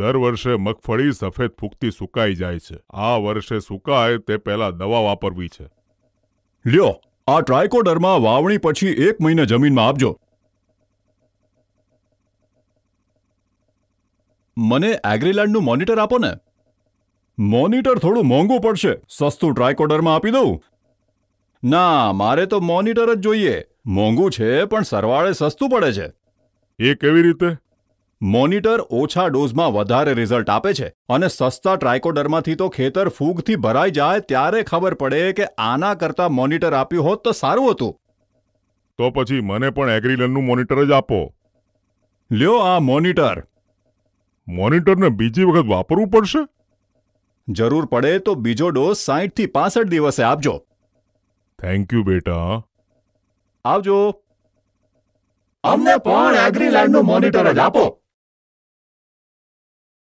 દર વર્ષે મગફળી સફેદ ફૂગતી સુકાઈ જાય છે આ વર્ષે સુકાય તે પહેલા દવા વાપરવી છે લ્યો આ ટ્રાયકોડરમાં વાવણી પછી એક મહિને જમીનમાં આપજો મને એગ્રીલેન્ડનું મોનિટર આપો ને મોનિટર થોડું મોંઘું પડશે સસ્તું ટ્રાયકોડરમાં આપી દઉં ના મારે તો મોનિટર જ જોઈએ મોંઘું છે પણ સરવાળે સસ્તું પડે છે એ કેવી રીતે મોનિટર ઓછા ડોઝમાં વધારે રિઝલ્ટ આપે છે અને સસ્તા ટ્રાયકોડરમાંથી તો ખેતર ફૂગથી ભરાઈ જાય ત્યારે ખબર પડે કે આના કરતાં મોનિટર આપ્યું હોત તો સારું હતું તો પછી મને પણ એગ્રીલનનું મોનિટર જ આપો લ્યો આ મોનિટર મોનિટરને બીજી વખત વાપરવું પડશે જરૂર પડે તો બીજો ડોઝ સાહીઠથી પાસઠ દિવસે આપજો થેન્ક યુ બેટા આવજો અમને પણ એગ્રીલેન્ડનું મોનિટર જ આપો